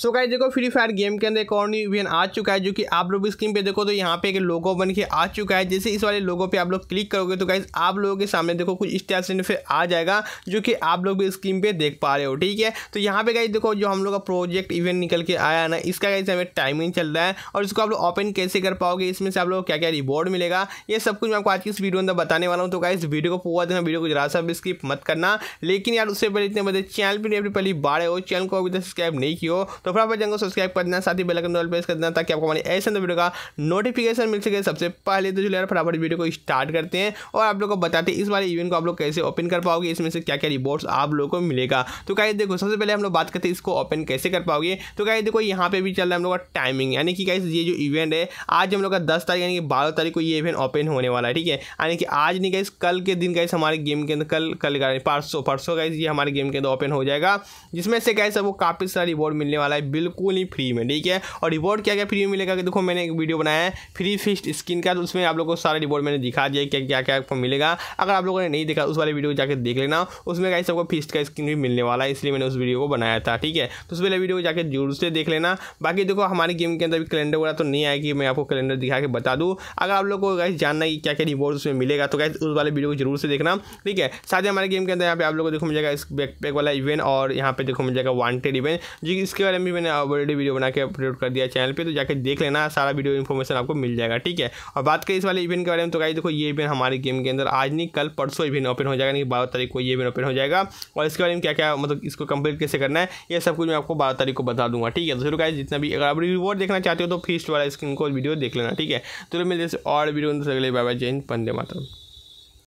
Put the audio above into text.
सो guys देखो Free Fire game के अंदर एक और न्यू इवेंट आ चुका है जो कि आप लोग स्क्रीन पे देखो तो यहाँ पे एक लोगो बन के आ चुका है जैसे इस वाले लोगो पे आप लोग क्लिक करोगे तो गाइस आप लोगों के सामने देखो कुछ इस फिर आ जाएगा जो कि आप लोग भी स्क्रीन पे देख पा रहे हो ठीक है तो यहाँ पे गाइज देखो जो हम लोग का प्रोजेक्ट इवेंट निकल के आया ना इसका गाइज हमें टाइमिंग चल रहा है और इसको आप लोग ओपन कैसे कर पाओगे इसमें से आप लोग क्या क्या रिवॉर्ड मिलेगा ये सब कुछ मैं आपको आज की इस वीडियो अंदर बताने वाला हूँ तो गाइज वीडियो को पूरा देखना वीडियो को जरा सा भी स्किप मत करना लेकिन यार उससे पहले इतने बड़े चैनल पर पहली बार हो चैनल को अभी तक सब्सक्राइब नहीं किया तो फटाफट चैनल को सब्सक्राइब कर देना साथ ही बेलकन दौर प्रेस कर देना ताकि आपको हमारी ऐसे वीडियो का नोटिफिकेशन मिल सके सबसे पहले तो जो है फटाफट वीडियो को स्टार्ट करते हैं और आप लोग को बताते हैं इस बार इवेंट को आप लोग कैसे ओपन कर पाओगे इसमें से क्या क्या रिवॉर्ड्स आप लोग को मिलेगा तो क्या देखो सबसे पहले हम लोग बात करते हैं इसको ओपन कैसे कर पाओगे तो क्या देखो यहाँ पे भी चल रहा है हम लोग का टाइमिंग यानी कि गाइस ये जो इवेंट है आज हम लोग का दस तारीख यानी कि बारह तारीख को ये इवेंट ओपन होने वाला है ठीक है यानी कि आज नहीं गाइस कल के दिन गाइस हमारे गेम के अंदर कल कल का परसों परसों का ये हमारे गेम के अंदर ओपन हो जाएगा जिसमें से कैसे वो काफ़ी सारा रिवॉर्ड मिलने वाला रहा है बिल्कुल ही फ्री में ठीक है और रिवॉर्ड क्या क्या फ्री में मिलेगा कि देखो मैंने एक वीडियो बनाया है फ्री फिस्ट स्किन का तो उसमें आप लोग को सारा रिवॉर्ड मैंने दिखा दिया क्या क्या क्या आपको मिलेगा अगर आप लोगों ने नहीं देखा उस वाले वीडियो को जाकर देख लेना उसमें कहीं सबको फिस्ट का स्किन भी मिलने वाला है इसलिए मैंने उस वीडियो को बनाया था ठीक है तो उस वाले वीडियो को जाकर जरूर से देख लेना बाकी देखो हमारे गेम के अंदर भी कैलेंडर वगैरह तो नहीं आएगी मैं आपको कैलेंडर दिखा के बता दूँ अगर आप लोग को गाइस जानना है कि क्या क्या रिवॉर्ड उसमें मिलेगा तो गाइस उस वाले वीडियो को जरूर से देखना ठीक है साथ ही हमारे गेम के अंदर यहाँ पे आप लोगों को देखो मिल जाएगा इस बैकपैक वाला इवेंट और यहाँ पे देखो मिल जाएगा वांटेड इवेंट जो इसके बारे में भी मैंने ऑलरेडी वीडियो बना के अपलोड कर दिया चैनल पे तो जाकर देख लेना सारा वीडियो इन्फॉर्मेशन आपको मिल जाएगा ठीक है और बात करें इस वाले इवेंट के बारे में तो गाइस देखो ये इवेंट हमारे गेम के अंदर आज नहीं कल परसों इवेंट ओपन हो जाएगा नहीं बारह तारीख को ये इवेंट ओपन हो जाएगा और इसके बारे में क्या क्या मतलब इसको कंप्लीट कैसे करना है यह सब कुछ मैं आपको बारह तारीख को बता दूंगा ठीक है तो जरूर गाइस जितना भी अगर आप रिवॉर्ड देखना चाहते हो तो फीस वाला स्क्रीन को वीडियो देख लेना ठीक है तो मेरे और वीडियो अगले बाय जैन पंदे माता